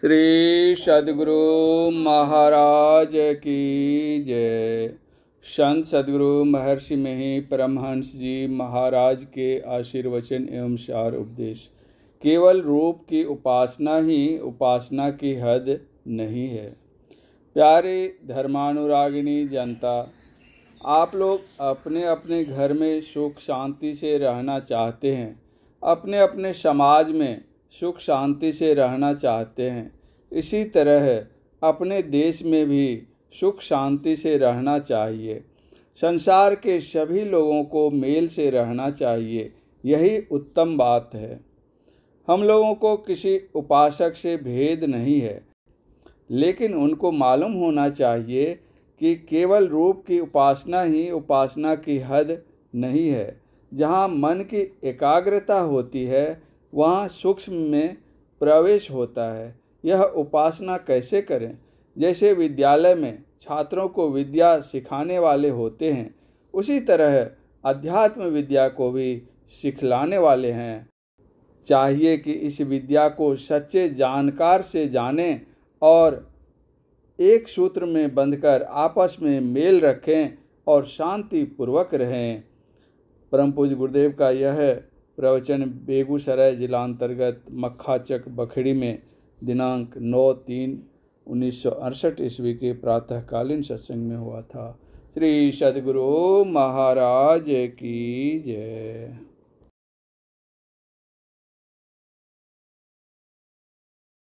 श्री सदगुरु महाराज की जय संत सदगुरु महर्षि ही परमहंस जी महाराज के आशीर्वचन एवं सार उपदेश केवल रूप की उपासना ही उपासना की हद नहीं है प्यारे धर्मानुरागिणी जनता आप लोग अपने अपने घर में सुख शांति से रहना चाहते हैं अपने अपने समाज में सुख शांति से रहना चाहते हैं इसी तरह अपने देश में भी सुख शांति से रहना चाहिए संसार के सभी लोगों को मेल से रहना चाहिए यही उत्तम बात है हम लोगों को किसी उपासक से भेद नहीं है लेकिन उनको मालूम होना चाहिए कि केवल रूप की उपासना ही उपासना की हद नहीं है जहाँ मन की एकाग्रता होती है वहाँ सूक्ष्म में प्रवेश होता है यह उपासना कैसे करें जैसे विद्यालय में छात्रों को विद्या सिखाने वाले होते हैं उसी तरह अध्यात्म विद्या को भी सिखलाने वाले हैं चाहिए कि इस विद्या को सच्चे जानकार से जानें और एक सूत्र में बंधकर आपस में मेल रखें और शांतिपूर्वक रहें परम पूज गुरुदेव का यह प्रवचन बेगूसराय जिला अंतर्गत मक्खाचक बखड़ी में दिनांक 9 तीन उन्नीस ईस्वी के प्रातःकालीन सत्संग में हुआ था श्री सदगुरु महाराज की जय